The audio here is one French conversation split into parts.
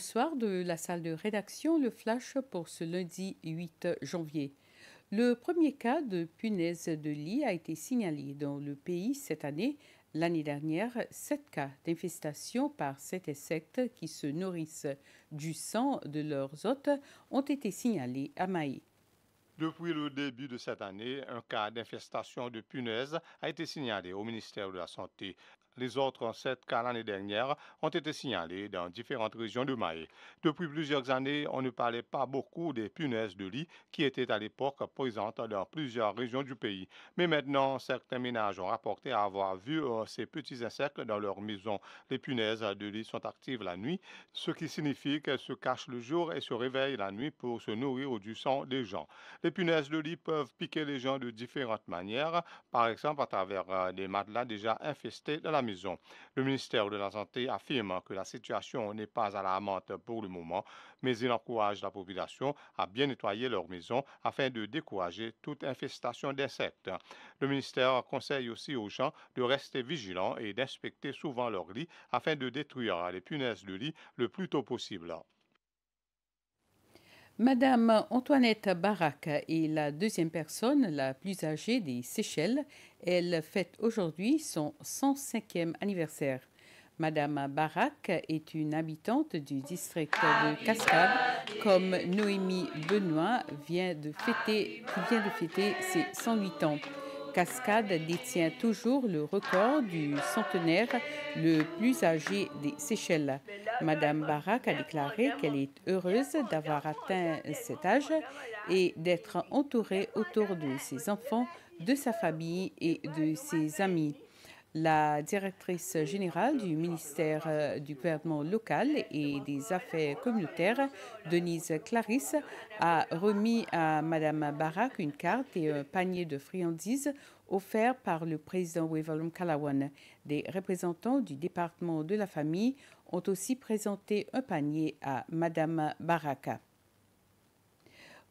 Bonsoir de la salle de rédaction Le Flash pour ce lundi 8 janvier. Le premier cas de punaise de lit a été signalé dans le pays cette année. L'année dernière, sept cas d'infestation par sept insectes qui se nourrissent du sang de leurs hôtes ont été signalés à Maï. Depuis le début de cette année, un cas d'infestation de punaise a été signalé au ministère de la Santé. Les autres sept cas l'année dernière ont été signalés dans différentes régions de Mahé. Depuis plusieurs années, on ne parlait pas beaucoup des punaises de lit qui étaient à l'époque présentes dans plusieurs régions du pays. Mais maintenant, certains ménages ont rapporté avoir vu euh, ces petits insectes dans leur maison. Les punaises de lit sont actives la nuit, ce qui signifie qu'elles se cachent le jour et se réveillent la nuit pour se nourrir du sang des gens. Les punaises de lit peuvent piquer les gens de différentes manières, par exemple à travers euh, des matelas déjà infestés dans la maison. Le ministère de la Santé affirme que la situation n'est pas alarmante pour le moment, mais il encourage la population à bien nettoyer leur maison afin de décourager toute infestation d'insectes. Le ministère conseille aussi aux gens de rester vigilants et d'inspecter souvent leur lit afin de détruire les punaises de lit le plus tôt possible. Madame Antoinette Barak est la deuxième personne la plus âgée des Seychelles. Elle fête aujourd'hui son 105e anniversaire. Madame Barak est une habitante du district de Cascade, comme Noémie Benoît vient de fêter, qui vient de fêter ses 108 ans. Cascade détient toujours le record du centenaire le plus âgé des Seychelles. Madame Barak a déclaré qu'elle est heureuse d'avoir atteint cet âge et d'être entourée autour de ses enfants, de sa famille et de ses amis la directrice générale du ministère euh, du gouvernement local et des affaires communautaires, Denise Clarisse, a remis à Madame Barak une carte et un panier de friandises offerts par le président Wevalum Kalawan. Des représentants du département de la famille ont aussi présenté un panier à Madame Baraka.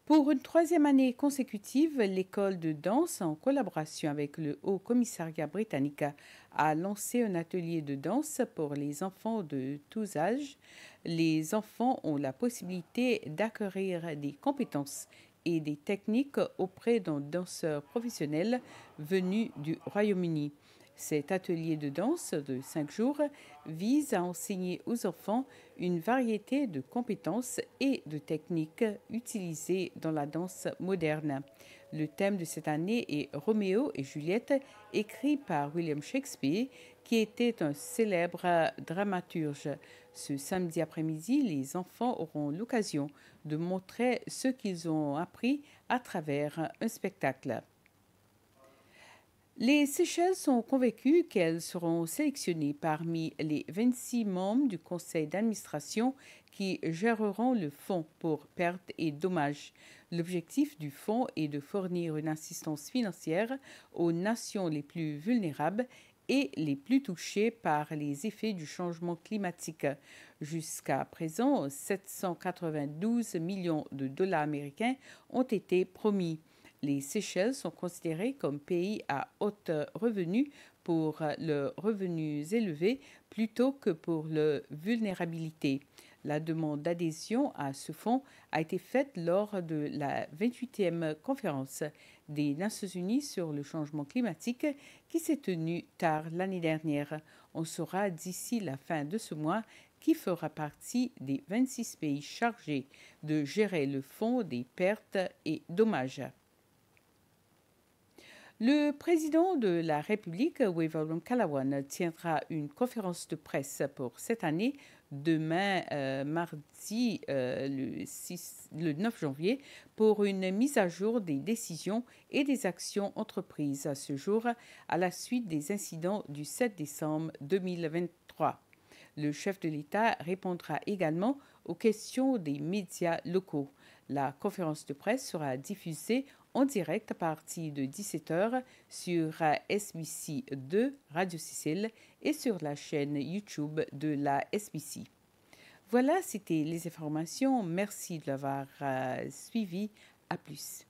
Pour une troisième année consécutive, l'école de danse, en collaboration avec le Haut Commissariat britannique, a lancé un atelier de danse pour les enfants de tous âges. Les enfants ont la possibilité d'acquérir des compétences et des techniques auprès d'un danseur professionnel venu du Royaume-Uni. Cet atelier de danse de cinq jours vise à enseigner aux enfants une variété de compétences et de techniques utilisées dans la danse moderne. Le thème de cette année est Roméo et Juliette, écrit par William Shakespeare, qui était un célèbre dramaturge. Ce samedi après-midi, les enfants auront l'occasion de montrer ce qu'ils ont appris à travers un spectacle. Les Seychelles sont convaincues qu'elles seront sélectionnées parmi les 26 membres du conseil d'administration qui géreront le fonds pour pertes et dommages. L'objectif du fonds est de fournir une assistance financière aux nations les plus vulnérables et les plus touchées par les effets du changement climatique. Jusqu'à présent, 792 millions de dollars américains ont été promis les Seychelles sont considérées comme pays à haute revenu pour leurs revenus élevés plutôt que pour le vulnérabilité. La demande d'adhésion à ce fonds a été faite lors de la 28e conférence des Nations Unies sur le changement climatique qui s'est tenue tard l'année dernière. On saura d'ici la fin de ce mois qui fera partie des 26 pays chargés de gérer le fonds des pertes et dommages. Le président de la République, Waverum Kalawan, tiendra une conférence de presse pour cette année demain, euh, mardi euh, le 9 janvier, pour une mise à jour des décisions et des actions entreprises à ce jour à la suite des incidents du 7 décembre 2023. Le chef de l'État répondra également aux questions des médias locaux. La conférence de presse sera diffusée en direct à partir de 17h sur SBC 2 Radio Sicile et sur la chaîne YouTube de la SBC. Voilà, c'était les informations. Merci de l'avoir euh, suivi. À plus.